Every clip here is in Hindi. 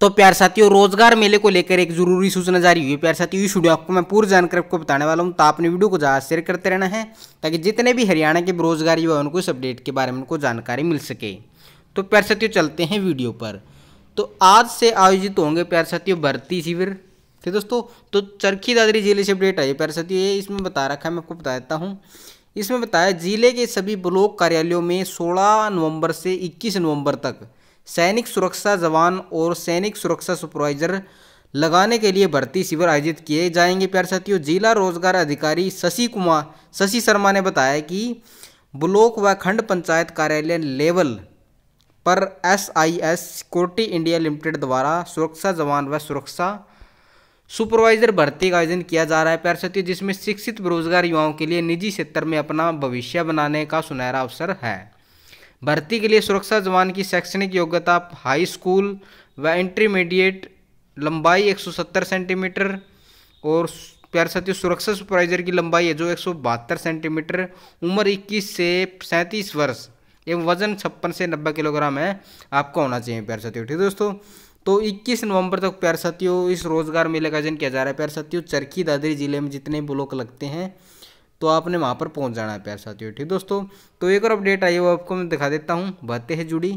तो प्यार साथियों रोजगार मेले को लेकर एक जरूरी सूचना जारी हुई है प्यार साथियों इस वीडियो आपको मैं पूरी जानकारी आपको बताने वाला हूं तो आपने वीडियो को ज़्यादा शेयर करते रहना है ताकि जितने भी हरियाणा के बेरोजगार युवा उनको इस अपडेट के बारे में उनको जानकारी मिल सके तो प्यार साथियों चलते हैं वीडियो पर तो आज से आयोजित होंगे प्यार साथियों भर्ती शिविर ठीक दोस्तों तो चरखी दादरी जिले से अपडेट आई प्यार साथियों ये इसमें बता रखा है मैं आपको बता देता हूँ इसमें बताया जिले के सभी ब्लॉक कार्यालयों में सोलह नवम्बर से इक्कीस नवम्बर तक सैनिक सुरक्षा जवान और सैनिक सुरक्षा सुपरवाइजर लगाने के लिए भर्ती शिविर आयोजित किए जाएंगे प्यार साथियों जिला रोजगार अधिकारी शशि कुमार शशि शर्मा ने बताया कि ब्लॉक व खंड पंचायत कार्यालय लेवल पर S I S security India limited द्वारा सुरक्षा जवान व सुरक्षा सुपरवाइजर भर्ती का आयोजन किया जा रहा है प्यार साथियों जिसमें शिक्षित बेरोजगार युवाओं के लिए निजी क्षेत्र में अपना भविष्य बनाने का सुनहरा अवसर है भर्ती के लिए सुरक्षा जवान की शैक्षणिक योग्यता हाई स्कूल व इंटरमीडिएट लंबाई 170 सेंटीमीटर और प्यार साथियों सुरक्षा सुपरवाइजर की लंबाई है जो एक सेंटीमीटर उम्र 21 से सैंतीस वर्ष एवं वजन छप्पन से नब्बे किलोग्राम है आपका होना चाहिए प्यार साथियों ठीक है दोस्तों तो 21 नवंबर तक प्यार साथियों इस रोजगार मेले का आयोजन किया जा रहा है प्यार साथियों चरखी दादरी जिले में जितने ब्लॉक लगते हैं तो आपने वहाँ पर पहुँच जाना है प्यार साथियों ठीक दोस्तों तो एक और अपडेट आई वो आपको मैं दिखा देता हूँ बहते हैं जुड़ी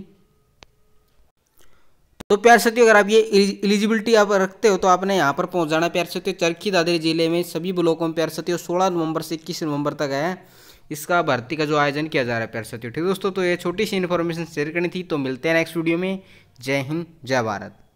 तो प्यार साथियों अगर आप ये एलिजिबिलिटी आप रखते हो तो आपने यहाँ पर पहुँच जाना है प्यार साथियों चरखी दादरी जिले में सभी ब्लॉकों में प्यार साथियों सोलह नवंबर से इक्कीस नवंबर तक है इसका भर्ती का जो आयोजन किया जा रहा है प्यार साथियों ठीक दोस्तों तो ये छोटी सी इन्फॉर्मेशन शेयर करनी थी तो मिलते हैं नेक्स्ट वीडियो में जय हिंद जय भारत